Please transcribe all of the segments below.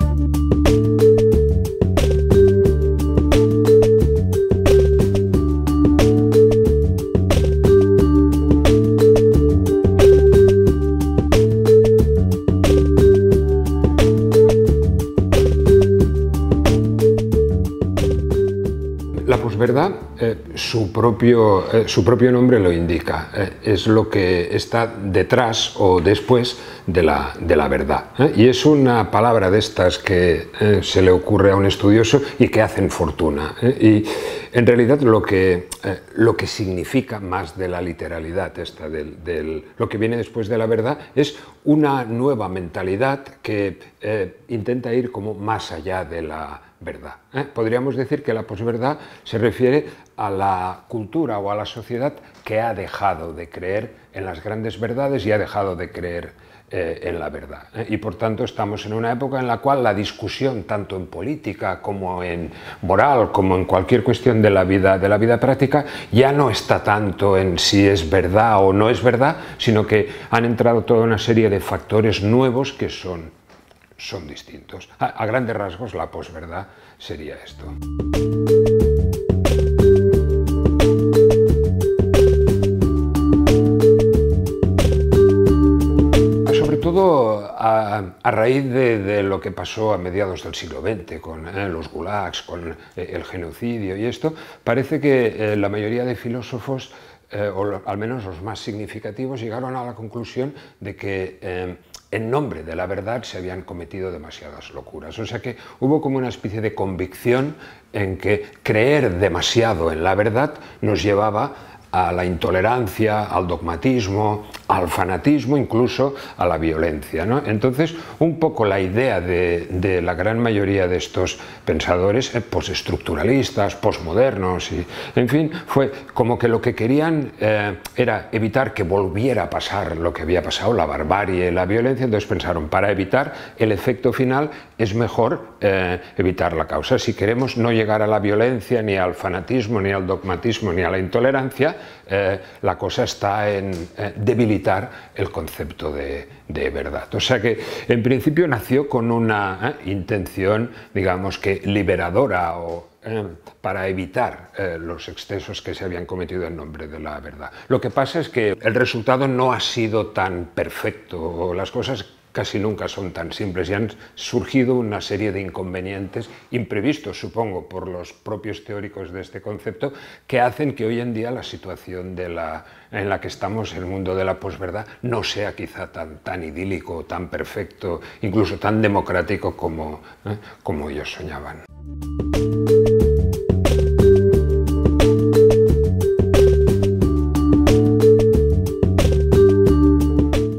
Thank you. la posverdad, eh, su, propio, eh, su propio nombre lo indica, eh, es lo que está detrás o después de la, de la verdad. Y es una palabra de estas que se le ocurre a un estudioso y que hacen fortuna. Y en realidad lo que, lo que significa más de la literalidad, esta del, lo que viene después de la verdad, es una nueva mentalidad que intenta ir como más allá de la verdad. ¿eh? Podríamos decir que la posverdad se refiere a la cultura o a la sociedad que ha dejado de creer en las grandes verdades y ha dejado de creer eh, en la verdad. ¿eh? Y por tanto estamos en una época en la cual la discusión, tanto en política como en moral, como en cualquier cuestión de la vida, de la vida práctica, ya no está tanto en si es verdad o no es verdad, sino que han entrado toda una serie de factores nuevos que son son distintos. A, grandes rasgos, la posverdad sería esto. Sobre todo a, raíz de, lo que pasó a mediados del siglo XX con eh, los gulags, con eh, el genocidio y esto, parece que eh, la mayoría de filósofos, o al menos los más significativos, llegaron a la conclusión de que en nombre de la verdad se habían cometido demasiadas locuras. O sea que hubo como una especie de convicción en que creer demasiado en la verdad nos llevaba a la intolerancia, al dogmatismo, al fanatismo, incluso a la violencia. ¿no? Entonces, un poco la idea de, la gran mayoría de estos pensadores eh, postestructuralistas, posmodernos, y, en fin, fue como que lo que querían eh, era evitar que volviera a pasar lo que había pasado, la barbarie, la violencia, entonces pensaron, para evitar el efecto final es mejor eh, evitar la causa. Si queremos no llegar a la violencia, ni al fanatismo, ni al dogmatismo, ni a la intolerancia, la cosa está en debilitar el concepto de, verdad. O sea que en principio nació con una ¿eh? intención, digamos que liberadora o ¿eh? para evitar eh, los excesos que se habían cometido en nombre de la verdad. Lo que pasa es que el resultado no ha sido tan perfecto, las cosas casi nunca son tan simples y han surgido una serie de inconvenientes imprevistos, supongo, por los propios teóricos de este concepto, que hacen que hoy en día la situación en la que estamos, el mundo de la posverdad, no sea quizá tan, tan idílico, tan perfecto, incluso tan democrático como, ¿eh? como ellos soñaban.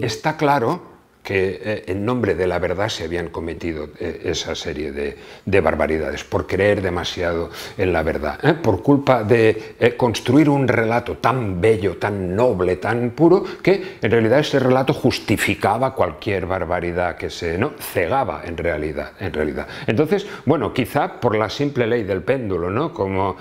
Está claro que eh, en nombre de la verdad se habían cometido eh, esa serie de, de barbaridades, por creer demasiado en la verdad, ¿eh? por culpa de construir un relato tan bello, tan noble, tan puro, que en realidad ese relato justificaba cualquier barbaridad que se ¿no? cegaba en realidad, en realidad. Entonces, bueno, quizá por la simple ley del péndulo, ¿no? como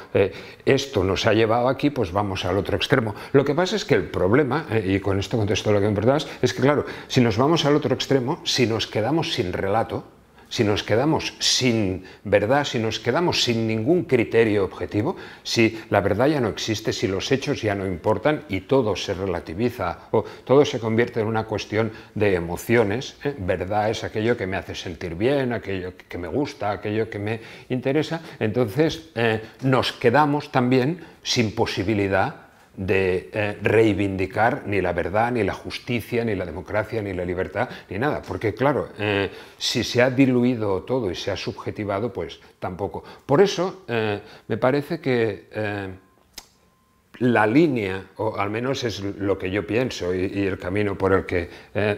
esto nos ha llevado aquí, pues vamos al otro extremo. Lo que pasa es que el problema, y con esto contesto lo que me preguntabas, es que claro, si nos vamos a otro extremo, si nos quedamos sin relato, si nos quedamos sin verdad, si nos quedamos sin ningún criterio objetivo, si la verdad ya no existe, si los hechos ya no importan y todo se relativiza o todo se convierte en una cuestión de emociones, ¿eh? verdad es aquello que me hace sentir bien, aquello que me gusta, aquello que me interesa, entonces eh, nos quedamos también sin posibilidad de eh, reivindicar ni la verdad, ni la justicia, ni la democracia, ni la libertad, ni nada. Porque claro, eh, si se ha diluido todo y se ha subjetivado, pues tampoco. Por eso eh, me parece que la línea, o al menos es lo que yo pienso y el camino por el que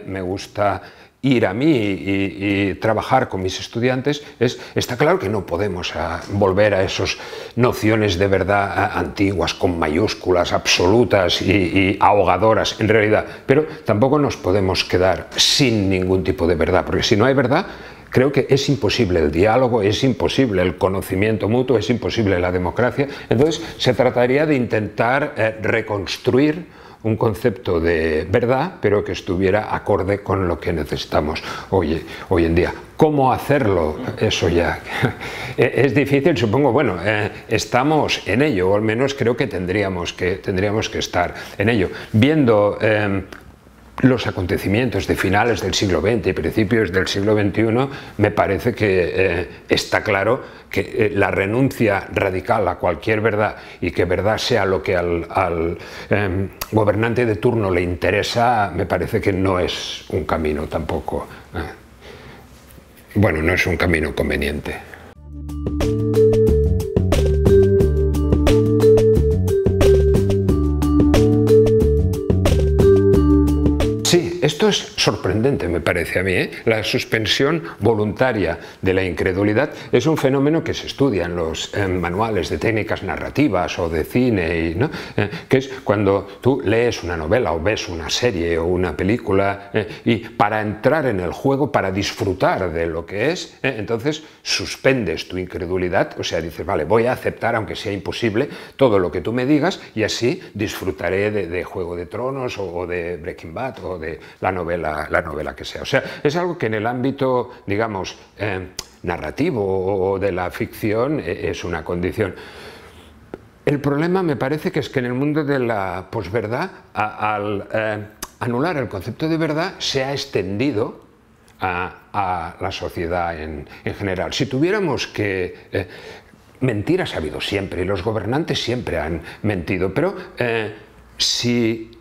me gusta ir a mí y, trabajar con mis estudiantes, es, está claro que no podemos ah, volver a esas nociones de verdad ah, antiguas, con mayúsculas absolutas y, ahogadoras en realidad, pero tampoco nos podemos quedar sin ningún tipo de verdad, porque si no hay verdad, creo que es imposible el diálogo, es imposible el conocimiento mutuo, es imposible la democracia. Entonces, se trataría de intentar eh, reconstruir un concepto de verdad, pero que estuviera acorde con lo que necesitamos hoy, hoy en día. ¿Cómo hacerlo? Eso ya e-, es difícil, supongo. Bueno, eh, estamos en ello, o al menos creo que tendríamos que, tendríamos que estar en ello. Viendo eh, los acontecimientos de finales del siglo XX y principios del siglo XXI, me parece que eh, está claro que eh, la renuncia radical a cualquier verdad y que verdad sea lo que al, em, gobernante de turno le interesa, me parece que no es un camino tampoco. Eh, bueno, no es un camino conveniente. sorprendente, me parece a mí. ¿eh? La suspensión voluntaria de la incredulidad es un fenómeno que se estudia en los manuales de técnicas narrativas o de cine, eh, que es cuando tú lees una novela o ves una serie o una película ¿eh? y para entrar en el juego, para disfrutar de lo que es, entonces suspendes tu incredulidad, o sea, dices, vale, voy a aceptar, aunque sea imposible, todo lo que tú me digas y así disfrutaré de, Juego de Tronos o de Breaking Bad o de la novela la, novela que sea. O sea, es algo que en el ámbito, digamos, eh, narrativo o de la ficción eh, es una condición. El problema me parece que es que en el mundo de la posverdad, al eh, anular el concepto de verdad, se ha extendido a, la sociedad en, general. Si tuviéramos que... mentir ha habido siempre y los gobernantes siempre han mentido, pero si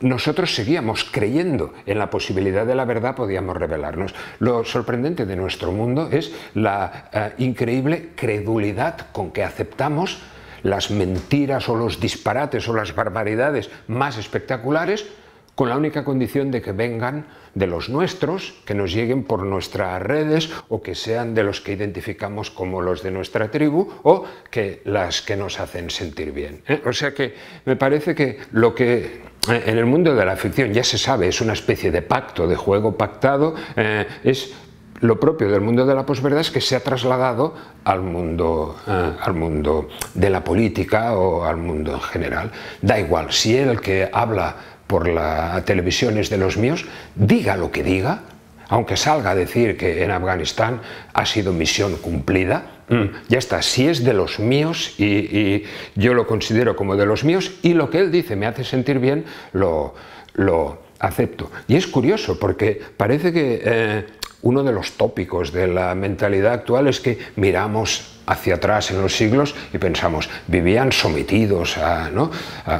nosotros seguíamos creyendo en la posibilidad de la verdad, podíamos revelarnos. Lo sorprendente de nuestro mundo es la eh, increíble credulidad con que aceptamos las mentiras o los disparates o las barbaridades más espectaculares con la única condición de que vengan de los nuestros, que nos lleguen por nuestras redes o que sean de los que identificamos como los de nuestra tribu o que las que nos hacen sentir bien. ¿eh? O sea que me parece que lo que eh, en el mundo de la ficción ya se sabe, es una especie de pacto, de juego pactado, eh, es lo propio del mundo de la posverdad es que se ha trasladado al mundo, al mundo de la política o al mundo en general. Da igual, si el que habla por la televisión es de los míos, diga lo que diga, aunque salga a decir que en Afganistán ha sido misión cumplida, mm. ya está, si es de los míos y, yo lo considero como de los míos y lo que él dice me hace sentir bien, lo, lo acepto. Y es curioso porque parece que... Eh, uno de los tópicos de la mentalidad actual es que miramos hacia atrás en los siglos y pensamos, vivían sometidos a,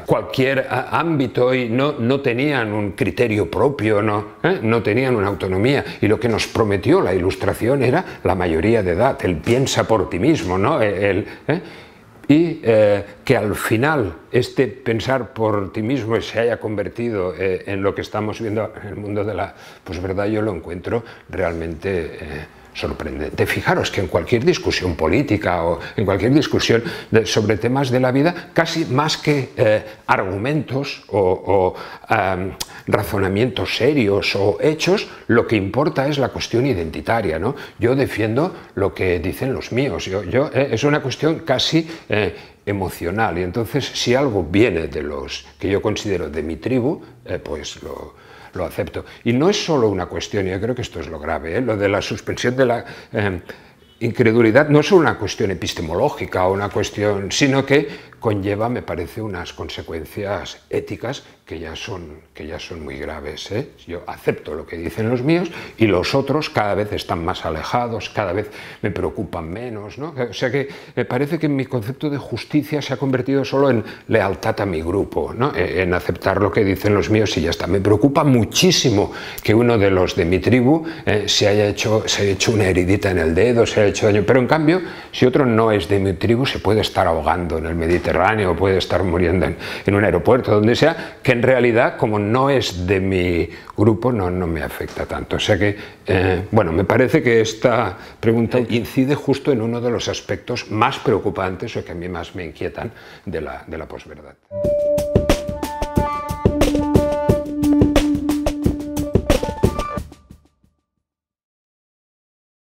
cualquier ámbito y no, no, tenían un criterio propio, ¿no? ¿Eh? no tenían una autonomía. Y lo que nos prometió la ilustración era la mayoría de edad, el piensa por ti mismo, ¿no? El, y eh, que al final este pensar por ti mismo se haya convertido eh, en lo que estamos viendo en el mundo de la Pues verdad, yo lo encuentro realmente... Eh, sorprendente. Fijaros que en cualquier discusión política o en cualquier discusión sobre temas de la vida, casi más que eh, argumentos o, razonamientos serios o hechos, lo que importa es la cuestión identitaria. ¿no? Yo defiendo lo que dicen los míos. Yo, eh, es una cuestión casi... Eh, emocional y entonces si algo viene de los que yo considero de mi tribu pues lo, lo acepto. Y no es solo una cuestión, yo creo que esto es lo grave, ¿eh? lo de la suspensión de la eh, incredulidad no es una cuestión epistemológica o una cuestión, sino que conlleva, me parece, unas consecuencias éticas que ya son, que ya son muy graves. ¿eh? Yo acepto lo que dicen los míos y los otros cada vez están más alejados, cada vez me preocupan menos. O sea que me parece que mi concepto de justicia se ha convertido solo en lealtad a mi grupo, e, en aceptar lo que dicen los míos y ya está. Me preocupa muchísimo que uno de los de mi tribu eh, se, haya hecho, se haya hecho una heridita en el dedo, hecho daño. Pero en cambio, si otro no es de mi tribu, se puede estar ahogando en el Mediterráneo, puede estar muriendo en, un aeropuerto, donde sea, que en realidad, como no es de mi grupo, no, no me afecta tanto. O sea que, eh, bueno, me parece que esta pregunta incide justo en uno de los aspectos más preocupantes o que a mí más me inquietan de la, de la posverdad.